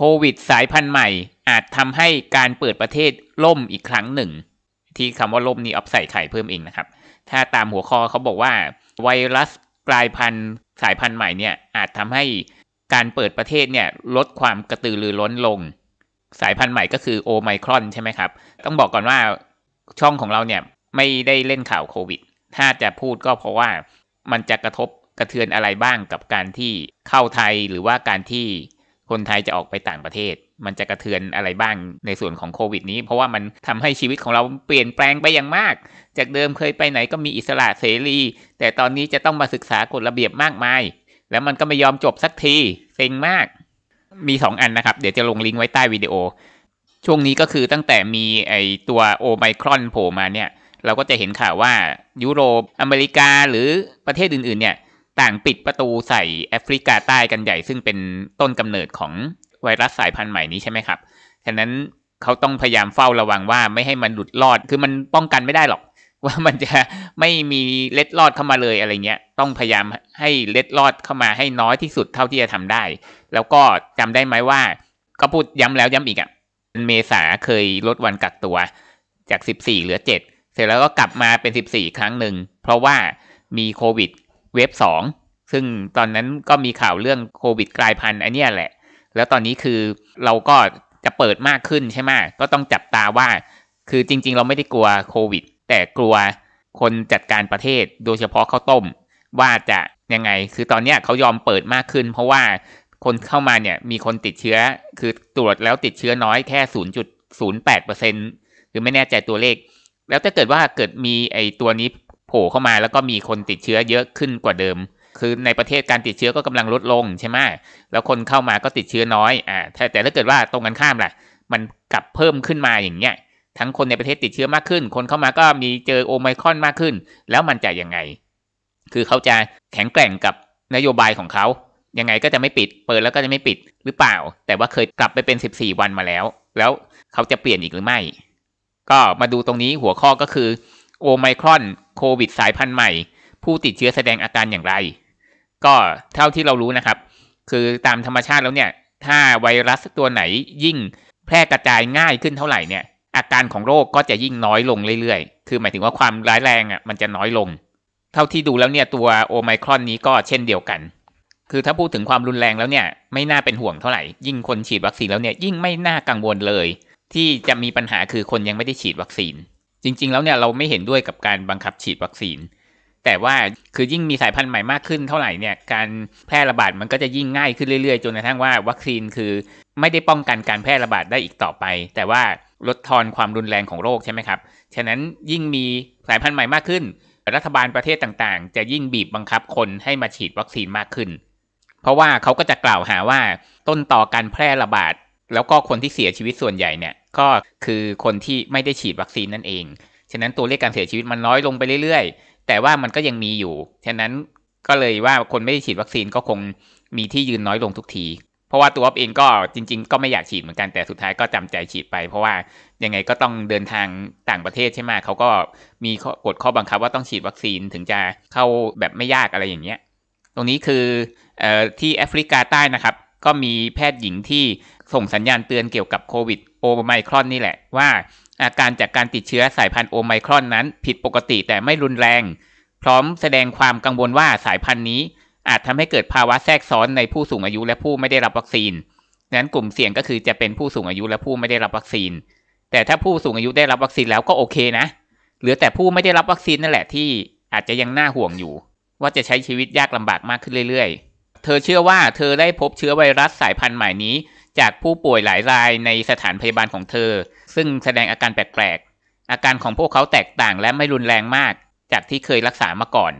โควิดสายพันธุ์ใหม่ อาจทำให้การเปิดประเทศล่มอีกครั้งหนึ่ง ที่คำว่าล่ม นี้ออฟใส่ไข่เพิ่มเองนะครับ ถ้าตามหัวข้อเขาบอกว่า ไวรัสกลายพันธุ์สายพันธุ์ใหม่เนี่ย อาจทำให้การเปิดประเทศเนี่ยลดความกระตือรือร้นลง สายพันธุ์ใหม่ก็คือโอไมครอนใช่ไหมครับ ต้องบอกก่อนว่าช่องของเราเนี่ย ไม่ได้เล่นข่าวโควิด ถ้าจะพูดก็เพราะว่ามันจะกระทบกระเทือนอะไรบ้างกับการที่เข้าไทยหรือว่าการที่คนไทยจะออกไปต่างประเทศมันจะกระเทือนอะไรบ้างในส่วนของโควิดนี้ เพราะว่ามันทำให้ชีวิตของเราเปลี่ยนแปลงไปอย่างมาก จากเดิมเคยไปไหนก็มีอิสระเสรีแต่ตอนนี้จะต้องมาศึกษากฎระเบียบมากมาย แล้วมันก็ไม่ยอมจบสักทีเซ็งมากมี 2 อันนะครับ เดี๋ยวจะลงลิงก์ไว้ใต้วิดีโอ ช่วงนี้ก็คือตั้งแต่มีไอตัวโอไมครอนโผล่มาเนี่ย เราก็จะเห็นข่าวว่ายุโรปอเมริกาหรือประเทศอื่นๆเนี่ยต่างปิดประตูใส่แอฟริกาใต้กันใหญ่ ซึ่งเป็นต้นกำเนิดของไวรัสสายพันธุ์ใหม่นี้ใช่ไหมครับ ฉะนั้นเขาต้องพยายามเฝ้าระวังว่าไม่ให้มันหลุดรอด คือมันป้องกันไม่ได้หรอก ว่ามันจะไม่มีเล็ดรอดเข้ามาเลยอะไรเงี้ย ต้องพยายามให้เล็ดรอดเข้ามาให้น้อยที่สุดเท่าที่จะทำได้ แล้วก็จำได้ไหมว่าเขาพูดย้ำแล้วย้ำอีกอะ่ะเมษาเคยลดวันกักตัว จาก 14 เหลือ7เสร็จแล้วก็กลับมาเป็น 14 ครั้งหนึ่งเพราะว่ามีโควิดเวฟสองซึ่งตอนนั้นก็มีข่าวเรื่องโควิดกลายพันธุ์อันนี้แหละ แล้วตอนนี้คือเราก็จะเปิดมากขึ้นใช่ไหมก็ต้องจับตาว่า คือจริง ๆ เราไม่ได้กลัวโควิด แต่กลัวคนจัดการประเทศโดยเฉพาะข้าวต้มว่าจะยังไง คือตอนนี้เขายอมเปิดมากขึ้น เพราะว่าคนเข้ามาเนี่ย มีคนติดเชื้อ คือตรวจแล้วติดเชื้อน้อยแค่0.08%หรือไม่แน่ใจตัวเลข แล้วถ้าเกิดว่าเกิดมีไอตัวนี้โผล่เข้ามาแล้วก็มีคนติดเชื้อเยอะขึ้นกว่าเดิม คือในประเทศการติดเชื้อก็กำลังลดลง ใช่ไหมแล้วคนเข้ามาก็ติดเชื้อน้อย อ่า แต่ถ้าเกิดว่าตรงกันข้ามแหละมันกลับเพิ่มขึ้นมาอย่างเงี้ย ทั้งคนในประเทศติดเชื้อมากขึ้น คนเข้ามาก็มีเจอโอไมครอนมากขึ้น แล้วมันจะยังไง คือเขาจะแข็งแกร่งกับนโยบายของเขา ยังไงก็จะไม่ปิดเปิดแล้วก็จะไม่ปิด หรือเปล่า แต่ว่าเคยกลับไปเป็น 14 วันมาแล้ว แล้วเขาจะเปลี่ยนอีกหรือไม่ ก็มาดูตรงนี้หัวข้อก็คือโอไมครอนโควิดสายพันธุ์ใหม่ ผู้ติดเชื้อแสดงอาการอย่างไร ก็เท่าที่เรารู้นะครับ คือตามธรรมชาติแล้วเนี่ย ถ้าไวรัสตัวไหนยิ่งแพร่กระจายง่ายขึ้นเท่าไหร่เนี่ย อาการของโรคก็จะยิ่งน้อยลงเรื่อยๆ คือหมายถึงว่าความร้ายแรงอ่ะมันจะน้อยลง เท่าที่ดูแล้วเนี่ยตัวโอไมครอนนี้ก็เช่นเดียวกัน คือถ้าพูดถึงความรุนแรงแล้วเนี่ยไม่น่าเป็นห่วงเท่าไหร่ยิ่งคนฉีดวัคซีนแล้วเนี่ยยิ่งไม่น่ากังวลเลย ที่จะมีปัญหาคือคนยังไม่ได้ฉีดวัคซีนจริง ๆแล้วเนี่ยเราไม่เห็นด้วยกับการบังคับฉีดวัคซีน แต่ว่าคือยิ่งมีสายพันธุ์ใหม่มากขึ้นเท่าไหร่เนี่ยการแพร่ระบาดมันก็จะยิ่งง่ายขึ้นเรื่อยๆ จนกระทั่งว่าวัคซีนคือ ไม่ได้ป้องกันการแพร่ระบาดได้อีกต่อไป แต่ว่าลดทอนความรุนแรงของโรคใช่ไหมครับฉะนั้นยิ่งมีสายพันธุ์ใหม่มากขึ้น รัฐบาลประเทศต่างๆ จะยิ่งบีบบังคับคนให้มาฉีดวัคซีนมากขึ้น เพราะว่าเขาก็จะกล่าวหาว่าต้นต่อการแพร่ระบาดแล้วก็คนที่เสียชีวิตส่วนใหญ่เนี่ยก็คือคนที่ไม่ได้ฉีดวัคซีนนั่นเอง ฉะนั้นตัวเลขการเสียชีวิตมันน้อยลงไปเรื่อยๆ แต่ว่ามันก็ยังมีอยู่ ฉะนั้นก็เลยว่าคนไม่ได้ฉีดวัคซีนก็คงมีที่ยืนน้อยลงทุกที เพราะว่าตัวอ๊อฟเองก็จริงๆก็ไม่อยากฉีดเหมือนกัน แต่สุดท้ายก็จำใจฉีดไป เพราะว่ายังไงก็ต้องเดินทางต่างประเทศใช่ไหมเขาก็มีกฎข้อบังคับว่าต้องฉีดวัคซีนถึงจะเข้าแบบไม่ยากอะไรอย่างเงี้ย ตรงนี้คืออที่แอฟริกาใต้นะครับ ก็มีแพทย์หญิงที่ส่งสัญญาณเตือนเกี่ยวกับโควิดโอไมครอนนี่แหละว่าอาการจากการติดเชื้อสายพันธุ์โอไมครอนนั้น ผิดปกติแต่ไม่รุนแรง พร้อมแสดงความกังวลว่าสายพันธุ์นี้ อาจทำให้เกิดภาวะแทรกซ้อนในผู้สูงอายุและผู้ไม่ได้รับวัคซีน นั้นกลุ่มเสี่ยงก็คือจะเป็นผู้สูงอายุและผู้ไม่ได้รับวัคซีน แต่ถ้าผู้สูงอายุได้รับวัคซีนแล้วก็โอเคนะเหลือแต่ผู้ไม่ได้รับวัคซีนนั่นแหละที่อาจจะยังน่าห่วงอยู่ ว่าจะใช้ชีวิตยากลำบากมากขึ้นเรื่อย ๆ เธอเชื่อว่า เธอได้พบเชื้อไวรัสสายพันธุ์ใหม่นี้จากผู้ป่วยหลายรายในสถานพยาบาลของเธอ ซึ่งแสดงอาการแปลกๆ อาการของพวกเขาแตกต่างและไม่รุนแรงมาก จากที่เคยรักษามาก่อน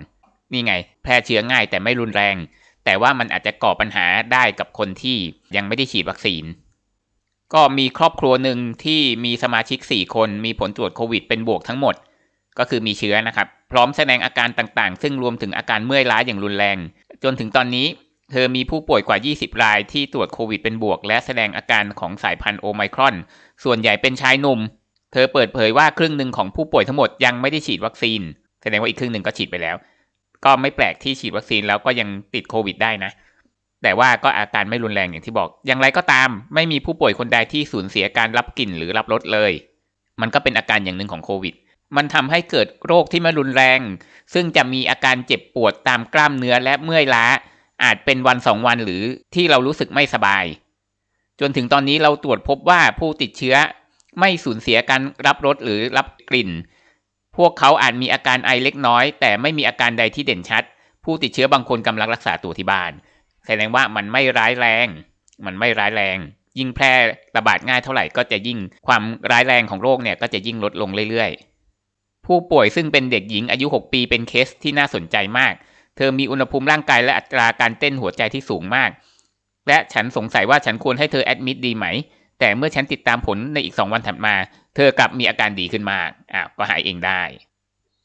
นี่ไง แพร่เชื้อง่ายแต่ไม่รุนแรง แต่ว่ามันอาจจะก่อปัญหาได้กับคนที่ยังไม่ได้ฉีดวัคซีน ก็มีครอบครัวหนึ่งที่มีสมาชิก 4 คน มีผลตรวจโควิดเป็นบวกทั้งหมด ก็คือมีเชื้อนะครับ พร้อมแสดงอาการต่างๆ ซึ่งรวมถึงอาการเมื่อยล้าอย่างรุนแรง จนถึงตอนนี้เธอมีผู้ป่วยกว่า 20 ราย ที่ตรวจ โควิด เป็นบวก และแสดงอาการของสายพันธุ์ โอไมครอน ส่วนใหญ่เป็น ชาย หนุ่ม เธอเปิดเผยว่า ครึ่งหนึ่งของ ผู้ป่วยทั้งหมดยังไม่ได้ฉีด วัคซีน แสดงว่าอีกครึ่งหนึ่งก็ฉีดไปแล้ว ก็ไม่แปลกที่ฉีด วัคซีน แล้วก็ยังติด โควิด ได้นะ แต่ว่าก็อาการไม่ รุนแรงอย่างที่บอก อย่างไร ก็ตาม ไม่ มี ผู้ป่วย คน ใด ที่ สูญ เสีย การ รับ กลิ่น หรือ รับรสเลย มันก็เป็นอาการอย่างหนึ่งของโควิด มันทำให้เกิดโรคที่ไม่รุนแรง ซึ่งจะมีอาการเจ็บปวดตามกล้ามเนื้อและเมื่อยล้าอาจเป็นวันสองวันหรือที่เรารู้สึกไม่สบาย จนถึงตอนนี้เราตรวจพบว่าผู้ติดเชื้อไม่สูญเสียการรับรสหรือรับกลิ่น พวกเขาอาจมีอาการไอเล็กน้อย แต่ไม่มีอาการใดที่เด่นชัด ผู้ติดเชื้อบางคนกำลังรักษาตัวที่บ้านแสดงว่ามันไม่ร้ายแรง มันไม่ร้ายแรง ยิ่งแพร่ระบาดง่ายเท่าไหร่ก็จะยิ่งความร้ายแรงของโรคเนี่ยก็จะยิ่งลดลงเรื่อย ๆ ผู้ป่วยซึ่งเป็นเด็กหญิงอายุ 6 ปีเป็นเคสที่น่าสนใจมากเธอมีอุณหภูมิร่างกายและอัตราการเต้นหัวใจที่สูงมาก และฉันสงสัยว่าฉันควรให้เธอแอดมิดดีไหม แต่เมื่อฉันติดตามผลในอีกสองวันถัดมา เธอกลับมีอาการดีขึ้นมากอ้าวก็หายเองได้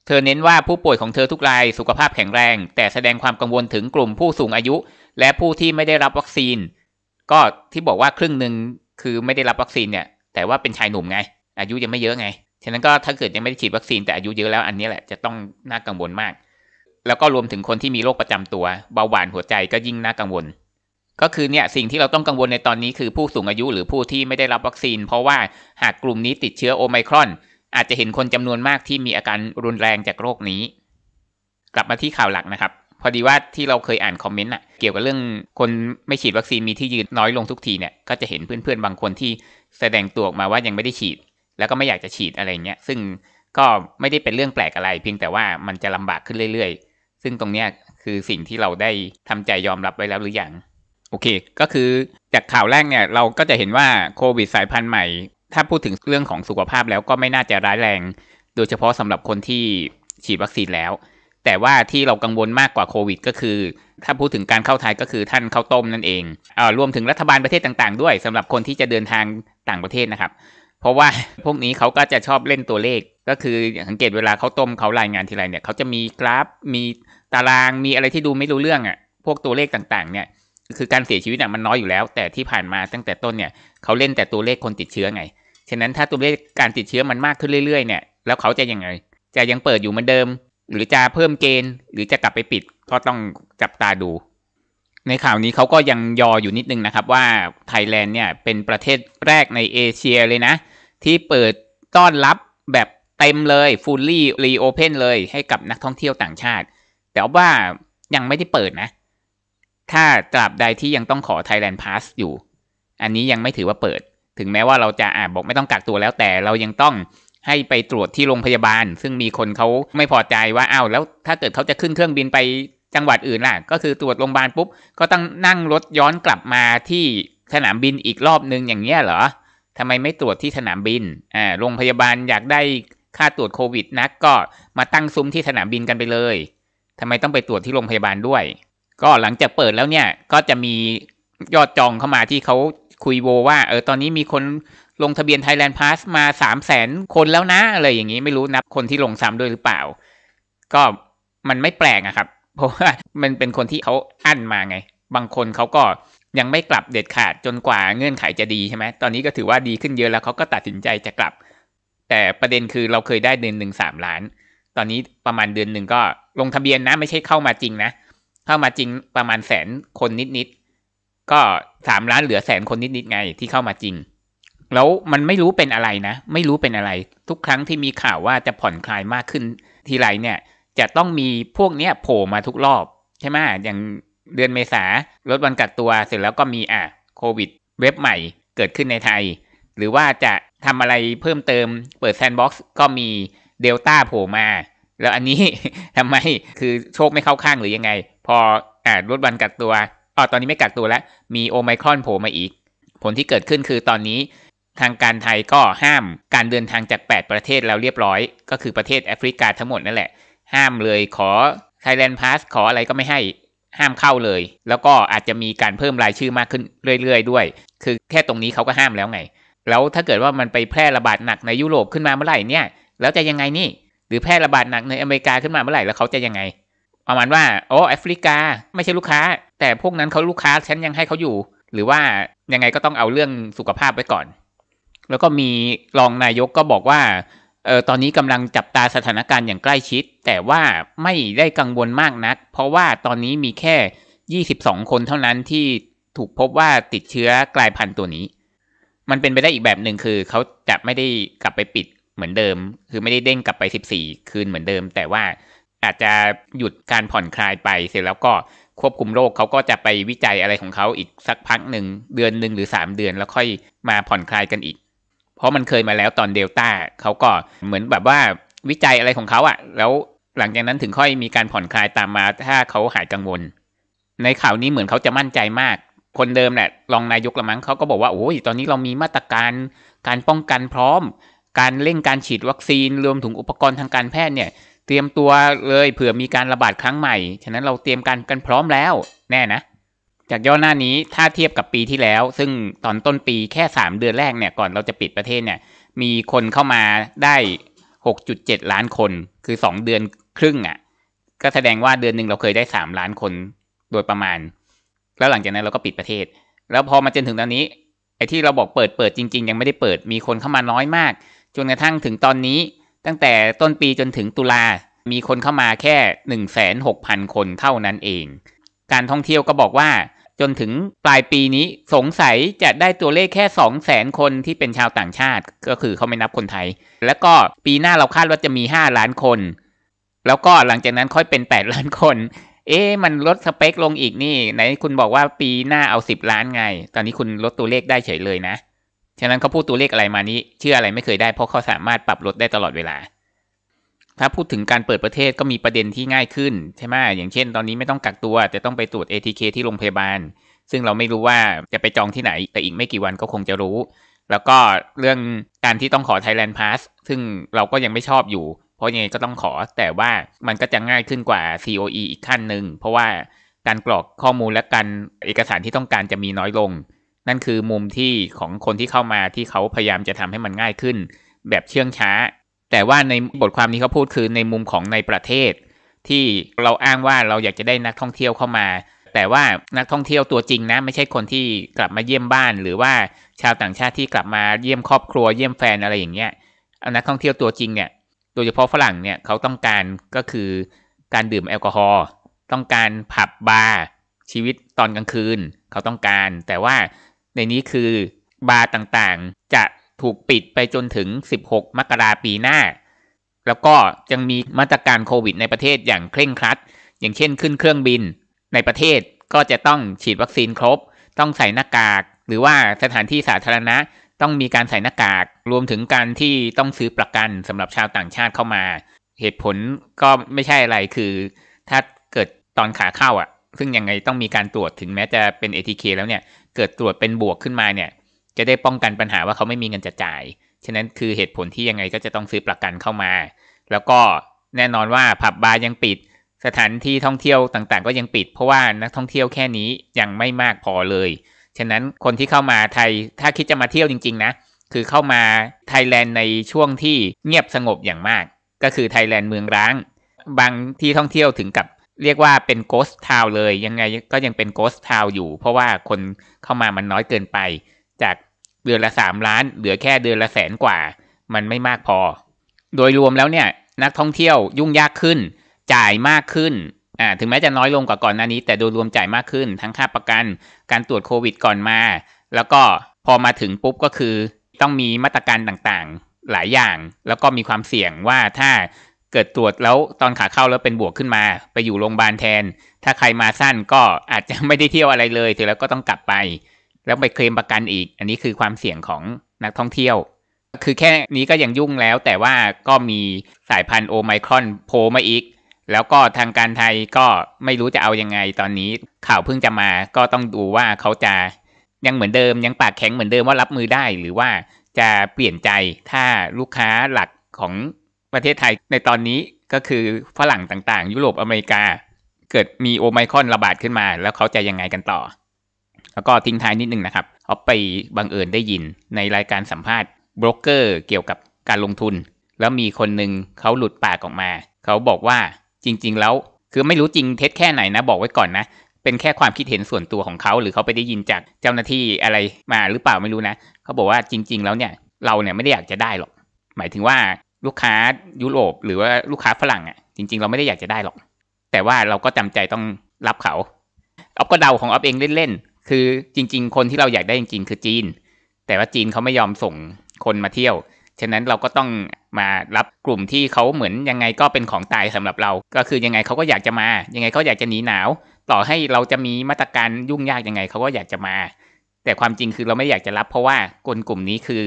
เธอเน้นว่าผู้ป่วยของเธอทุกรายสุขภาพแข็งแรง แต่แสดงความกังวลถึงกลุ่มผู้สูงอายุและผู้ที่ไม่ได้รับวัคซีน ก็ที่บอกว่าครึ่งหนึ่งคือไม่ได้รับวัคซีนเนี่ย แต่ว่าเป็นชายหนุ่มไง อายุยังไม่เยอะไง ฉะนั้นก็ถ้าเกิดยังไม่ได้ฉีดวัคซีนแต่อายุเยอะแล้วอันนี้แหละจะต้องน่ากังวลมากแล้วก็รวมถึงคนที่มีโรคประจำตัว เบาหวานหัวใจก็ยิ่งน่ากังวล ก็คือเนี่ย สิ่งที่เราต้องกังวลในตอนนี้คือผู้สูงอายุหรือผู้ที่ไม่ได้รับวัคซีน เพราะว่าหากกลุ่มนี้ติดเชื้อโอไมครอน อาจจะเห็นคนจำนวนมากที่มีอาการรุนแรงจากโรคนี้ กลับมาที่ข่าวหลักนะครับ พอดีว่าที่เราเคยอ่านคอมเมนต์อะเกี่ยวกับเรื่อง คนไม่ฉีดวัคซีนมีที่ยืนน้อยลงทุกทีเนี่ย ก็จะเห็นเพื่อนๆ บางคนที่แสดงตัวออกมาว่ายังไม่ได้ฉีด แล้วก็ไม่อยากจะฉีดอะไรเงี้ย ซึ่งก็ไม่ได้เป็นเรื่องแปลกอะไร เพียงแต่ว่ามันจะลำบากขึ้นเรื่อยๆซึ่งตรงเนี้ยคือสิ่งที่เราได้ทำใจยอมรับไว้แล้วหรืออยังโอเค ก็คือจากข่าวแรกเนี่ย เราก็จะเห็นว่าโควิดสายพันธุ์ใหม่ ถ้าพูดถึงเรื่องของสุขภาพแล้วก็ไม่น่าจะร้ายแรง โดยเฉพาะสำหรับคนที่ฉีดวัคซีนแล้ว แต่ว่าที่เรากังวลมากกว่าโควิดก็คือ ถ้าพูดถึงการเข้าไทยก็คือท่านเข้าต้มนั่นเองเอ่อรวมถึงรัฐบาลประเทศต่าง ๆ ด้วย สำหรับคนที่จะเดินทางต่างประเทศนะครับ เพราะว่าพวกนี้เขาก็จะชอบเล่นตัวเลขก็คือสังเกตเวลาเขาต้มเขารายงานทีไรเนี่ยเขาจะมีกราฟมีตารางมีอะไรที่ดูไม่รู้เรื่องอะ่ะพวกตัวเลขต่างๆเนี่ยคือการเสียชีวิตน่ะมันน้อยอยู่แล้ว แต่ที่ผ่านมาตั้งแต่ต้นเนี่ยเขาเล่นแต่ตัวเลขคนติดเชื้อไงฉะนั้นถ้าตัวเลขการติดเชื้อมันมากขึ้นเรื่อยๆเนี่ยแล้วเขาจะยังไง จะยังเปิดอยู่เหมือนเดิม หรือจะเพิ่มเกณฑ์ หรือจะกลับไปปิดก็ต้องจับตาดู ในข่าวนี้เขาก็ยังยออยู่นิดนึงนะครับว่าไทยแลนด์เนี่ยเป็นประเทศแรกในเอเชียเลยนะที่เปิดต้อนรับแบบเต็มเลย fully reopen เลยให้กับนักท่องเที่ยวต่างชาติ แต่ว่ายังไม่ได้เปิดนะ ถ้าตราบใดที่ยังต้องขอ Thailand Pass อยู่ อันนี้ยังไม่ถือว่าเปิด ถึงแม้ว่าเราจะอ่าบอกไม่ต้องกักตัวแล้วแต่เรายังต้องให้ไปตรวจที่โรงพยาบาล ซึ่งมีคนเขาไม่พอใจว่าอ้าวแล้วถ้าเกิดเขาจะขึ้นเครื่องบินไปจังหวัดอื่นล่ะ ก็คือตรวจโรงพยาบาลปุ๊บก็ต้องนั่งรถย้อนกลับมาที่สนามบินอีกรอบนึงอย่างเงี้ยเหรอทำไมไม่ตรวจที่สนามบินอ่าโรงพยาบาลอยากได้ค่าตรวจโควิดนะก็มาตั้งซุ้มที่สนามบินกันไปเลย ทำไมต้องไปตรวจที่โรงพยาบาลด้วย ก็หลังจากเปิดแล้วเนี่ย ก็จะมียอดจองเข้ามาที่เขาคุยโวว่า เออตอนนี้มีคนลงทะเบียน Thailand Pass มา 3 0 0แสนคนแล้วนะ อะไรอย่างนี้ไม่รู้นับคนที่ลงซ้ำด้วยหรือเปล่า ก็มันไม่แปลกอะครับ เพราะว่ามันเป็นคนที่เขาอั้นมาไง บางคนเขาก็ยังไม่กลับเด็ดขาดจนกว่าเงื่อนไขจะดีใช่ไหมตอนนี้ก็ถือว่าดีขึ้นเยอะแล้วเขาก็ตัดสินใจจะกลับแต่ประเด็นคือเราเคยได้เดือนหนึ่งสามล้าน ตอนนี้ประมาณเดือนหนึ่งก็ลงทะเบียนนะ ไม่ใช่เข้ามาจริงนะ เข้ามาจริงประมาณแสนคนนิด ๆ ก็สามล้านเหลือแสนคนนิด ๆ ไงที่เข้ามาจริง แล้วมันไม่รู้เป็นอะไรนะ ไม่รู้เป็นอะไร ทุกครั้งที่มีข่าวว่าจะผ่อนคลายมากขึ้น ทีไรเนี่ย จะต้องมีพวกเนี้ยโผล่มาทุกรอบ ใช่ไหมอย่างเดือนเมษาลดวันกักตัวเสร็จแล้วก็มีอ่ะ โควิด เว็บใหม่เกิดขึ้นในไทยหรือว่าจะทำอะไรเพิ่มเติมเปิดแซนด์บ็อกซ์ก็มีเดลต้าโผล่มา แล้วอันนี้ทำไม คือโชคไม่เข้าข้างหรือยังไง พออ่าลดวันกักตัวอ๋อตอนนี้ไม่กักตัวแล้ว มีโอไมครอนโผล่มาอีก ผลที่เกิดขึ้นคือตอนนี้ทางการไทยก็ห้ามการเดินทางจาก 8 ประเทศแล้วเรียบร้อยก็คือประเทศแอฟริกาทั้งหมดนั่นแหละ ห้ามเลยขอไทยแลนด์พาสขออะไรก็ไม่ให้ห้ามเข้าเลย แล้วก็อาจจะมีการเพิ่มรายชื่อมากขึ้นเรื่อยๆด้วย คือแค่ตรงนี้เขาก็ห้ามแล้วไงแล้วถ้าเกิดว่ามันไปแพร่ระบาดหนักในยุโรปขึ้นมาเมื่อไหร่เนี่ยแล้วจะยังไงนี่ หรือแพร่ระบาดหนักในอเมริกาขึ้นมาเมื่อไหร่แล้วเขาจะยังไง ประมาณว่าโอ้แอฟริกาไม่ใช่ลูกค้า แต่พวกนั้นเขาลูกค้าฉันยังให้เขาอยู่ หรือว่ายังไงก็ต้องเอาเรื่องสุขภาพไว้ก่อน แล้วก็มีรองนายกก็บอกว่าเออตอนนี้กำลังจับตาสถานการณ์อย่างใกล้ชิด แต่ว่าไม่ได้กังวลมากนัก เพราะว่าตอนนี้มีแค่ 22คนเท่านั้นที่ถูกพบว่าติดเชื้อกลายพันธุ์ตัวนี้มันเป็นไปได้อีกแบบหนึ่งคือเขาจะไม่ได้กลับไปปิดเหมือนเดิม คือไม่ได้เด้งกลับไป14คืนเหมือนเดิม แต่ว่า อาจจะหยุดการผ่อนคลายไป เสร็จแล้วก็ควบคุมโรคเขาก็จะไปวิจัยอะไรของเขาอีกสักพักหนึ่งเดือนหนึ่งหรือ3เดือนแล้วค่อยมาผ่อนคลายกันอีก เพราะมันเคยมาแล้วตอนเดลต้าเขาก็เหมือนแบบว่าวิจัยอะไรของเขาอะแล้วหลังจากนั้นถึงค่อยมีการผ่อนคลายตามมาถ้าเขาหายกังวล ในข่าวนี้เหมือนเขาจะมั่นใจมากคนเดิมแหละรองนายกละมั้งเขาก็บอกว่าโอ้ยตอนนี้เรามีมาตรการการป้องกันพร้อม การเร่งการฉีดวัคซีน รวมถึงอุปกรณ์ทางการแพทย์เนี่ย เตรียมตัวเลย เผื่อมีการระบาดครั้งใหม่ ฉะนั้นเราเตรียมการกันพร้อมแล้ว แน่นะ จากย่อหน้านี้ถ้าเทียบกับปีที่แล้ว ซึ่งตอนต้นปีแค่ 3 เดือนแรกเนี่ยก่อนเราจะปิดประเทศเนี่ย มีคนเข้ามาได้ 6.7 ล้านคนคือ 2 เดือนครึ่งอะ่ะก็แสดงว่าเดือนหนึ่งเราเคยได้3ล้านคนโดยประมาณแล้วหลังจากนั้นเราก็ปิดประเทศ แล้วพอมาจนถึงตอนนี้ ไอ้ที่เราบอกเปิด เปิดจริง ๆ ยังไม่ได้เปิด มีคนเข้ามาน้อยมาก จนกระทั่งถึงตอนนี้ ตั้งแต่ต้นปีจนถึงตุลามีคนเข้ามาแค่ 1 6 0 0 0 คนเท่านั้นเอง การท่องเที่ยวก็บอกว่า จนถึงปลายปีนี้สงสัยจะได้ตัวเลขแค่2 0 0 0 0นคนที่เป็นชาวต่างชาติ ก็คือเขาไม่นับคนไทย แล้วก็ปีหน้าเราคาดว่าจะมี5ล้านคน แล้วก็หลังจากนั้นค่อยเป็น8ล้านคนเอ๊มันลดสเปคลงอีกนี่ ไหนคุณบอกว่าปีหน้าเอาสิบล้านไง ตอนนี้คุณลดตัวเลขได้เฉยเลยนะ ฉะนั้นเขาพูดตัวเลขอะไรมานี้ เชื่ออะไรไม่เคยได้เพราะเขาสามารถปรับลดได้ตลอดเวลา ถ้าพูดถึงการเปิดประเทศก็มีประเด็นที่ง่ายขึ้น ใช่ไหม อย่างเช่นตอนนี้ไม่ต้องกักตัว แต่ต้องไปตรวจ ATK ที่โรงพยาบาล ซึ่งเราไม่รู้ว่าจะไปจองที่ไหน แต่อีกไม่กี่วันก็คงจะรู้ แล้วก็เรื่องการที่ต้องขอ Thailand Pass ซึ่งเราก็ยังไม่ชอบอยู่ราะยังไงก็ต้องขอแต่ว่ามันก็จะง่ายขึ้นกว่า COE อีกขั้นหนึ่งเพราะว่าการกรอกข้อมูลและการเอกสารที่ต้องการจะมีน้อยลง นั่นคือมุมที่ของคนที่เข้ามาที่เขาพยายามจะทำให้มันง่ายขึ้น แบบเชื่องช้า แต่ว่าในบทความนี้เขาพูดคือในมุมของในประเทศ ที่เราอ้างว่าเราอยากจะได้นักท่องเที่ยวเข้ามา แต่ว่านักท่องเที่ยวตัวจริงนะ ไม่ใช่คนที่กลับมาเยี่ยมบ้าน หรือว่าชาวต่างชาติที่กลับมาเยี่ยมครอบครัวเยี่ยมแฟนอะไรอย่างเงี้ยนักท่องเที่ยวตัวจริงเนี่ยโดยเฉพาะฝรั่งเนี่ยเขาต้องการก็คือการดื่มแอลกอฮอล์ต้องการผับบาร์ชีวิตตอนกลางคืนเขาต้องการ แต่ว่าในนี้คือบาร์ต่างๆจะถูกปิดไปจนถึง 16 มกราปีหน้าแล้วก็ยังมีมาตรการโควิดในประเทศอย่างเคร่งครัด อย่างเช่นขึ้นเครื่องบินในประเทศก็จะต้องฉีดวัคซีนครบ ต้องใส่หน้ากาก หรือว่าสถานที่สาธารณะต้องมีการใส่หน้ากากรวมถึงการที่ต้องซื้อประกันสำหรับชาวต่างชาติเข้ามา เหตุผลก็ไม่ใช่อะไรคือ ถ้าเกิดตอนขาเข้าอ่ะ ซึ่งยังไงต้องมีการตรวจถึงแม้จะเป็น ATK แล้วเนี่ย เกิดตรวจเป็นบวกขึ้นมาเนี่ย จะได้ป้องกันปัญหาว่าเขาไม่มีเงินจะจ่ายฉะนั้นคือเหตุผลที่ยังไงก็จะต้องซื้อประกันเข้ามา แล้วก็แน่นอนว่าผับบาร์ยังปิด สถานที่ท่องเที่ยวต่างๆก็ยังปิดเพราะว่านักท่องเที่ยวแค่นี้ยังไม่มากพอเลยฉะนั้นคนที่เข้ามาไทยถ้าคิดจะมาเที่ยวจริงๆนะ คือเข้ามาไทยแลนด์ในช่วงที่เงียบสงบอย่างมาก ก็คือไทยแลนด์เมืองร้าง บางที่ท่องเที่ยวถึงกับ เรียกว่าเป็นโกสทาวเลยยังไงก็ยังเป็นโกสทาวอยู่ เพราะว่าคนเข้ามามันน้อยเกินไป จากเดือนละสามล้านเหลือแค่เดือนละแสนกว่ามันไม่มากพอ โดยรวมแล้วเนี่ย นักท่องเที่ยวยุ่งยากขึ้นจ่ายมากขึ้นอ่าถึงแม้จะน้อยลงกว่าก่อนหน้านี้แต่โดยรวมจ่ายมากขึ้น ทั้งค่าประกันการตรวจโควิด ก่อนมา แล้วก็พอมาถึงปุ๊บก็คือ ต้องมีมาตรการต่างๆ หลายอย่าง แล้วก็มีความเสี่ยงว่าถ้าเกิดตรวจแล้วตอนขาเข้าแล้วเป็นบวกขึ้นมา ไปอยู่โรงพยาบาลแทน ถ้าใครมาสั้นก็อาจจะไม่ได้เที่ยวอะไรเลย ถึงแล้วก็ต้องกลับไป แล้วไปเคลมประกันอีก อันนี้คือความเสี่ยงของนักท่องเที่ยว คือแค่นี้ก็ยังยุ่งแล้วแต่ว่าก็มีสายพันธุ์โอไมครอนโผล่มาอีกแล้วก็ทางการไทยก็ไม่รู้จะเอาอยัางไงตอนนี้ข่าวเพิ่งจะมา ก็ต้องดูว่าเขาจะยังเหมือนเดิมยังปากแข็งเหมือนเดิมว่ารับมือได้ หรือว่าจะเปลี่ยนใจถ้าลูกค้าหลักของประเทศไทยในตอนนี้ก็คือฝรั่งต่างๆ ยุโรปอเมริกา เกิดมีโอไมคอนระบาดขึ้นมา แล้วเขาจะยังไงกันต่อ แล้วก็ทิ้งท้ายนิดนึงนะครับเอาไปบังเอิญได้ยินในรายการสัมภาษณ์บรกเกอร์ เกี่ยวกับการลงทุน แล้วมีคนหนึ่งเขาหลุดปากออกมา เขาบอกว่าจริงๆ แล้วคือไม่รู้จริงเท็จแค่ไหนนะ บอกไว้ก่อนนะ เป็นแค่ความคิดเห็นส่วนตัวของเขา หรือเขาไปได้ยินจากเจ้าหน้าที่อะไรมาหรือเปล่าไม่รู้นะ เขาบอกว่าจริงๆแล้วเนี่ย เราเนี่ยไม่ได้อยากจะได้หรอก หมายถึงว่าลูกค้ายุโรปหรือว่าลูกค้าฝรั่งอะ่ะ จริงๆเราไม่ได้อยากจะได้หรอก แต่ว่าเราก็จำใจต้องรับเขาออฟก็เดาของออฟเองเล่นๆ คือจริงๆคนที่เราอยากได้จริง ๆ คือจีน แต่ว่าจีนเขาไม่ยอมส่งคนมาเที่ยวฉะนั้นเราก็ต้องมารับกลุ่มที่เขาเหมือนยังไงก็เป็นของตายสำหรับเรา ก็คือยังไงเขาก็อยากจะมา ยังไงเขาอยากจะหนีหนาว ต่อให้เราจะมีมาตรการยุ่งยากยังไงเขาก็อยากจะมา แต่ความจริงคือเราไม่อยากจะรับ เพราะว่ากลุ่มนี้คือ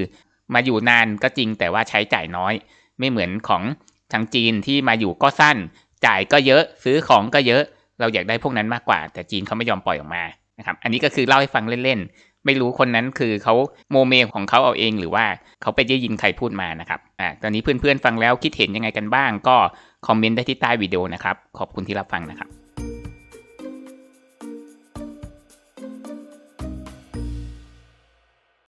มาอยู่นานก็จริงแต่ว่าใช้จ่ายน้อย ไม่เหมือนของทางจีนที่มาอยู่ก็สั้น จ่ายก็เยอะซื้อของก็เยอะ เราอยากได้พวกนั้นมากกว่า แต่จีนเขาไม่ยอมปล่อยออกมา นะครับ อันนี้ก็คือเล่าให้ฟังเล่นไม่รู้คนนั้นคือเขาโมเมของเขาเอาเองหรือว่าเขาไปได้ยินใครพูดมานะครับ อ่า ตอนนี้เพื่อนๆฟังแล้วคิดเห็นยังไงกันบ้างก็คอมเมนต์ได้ที่ใต้วิดีโอนะครับ ขอบคุณที่รับฟังนะครับ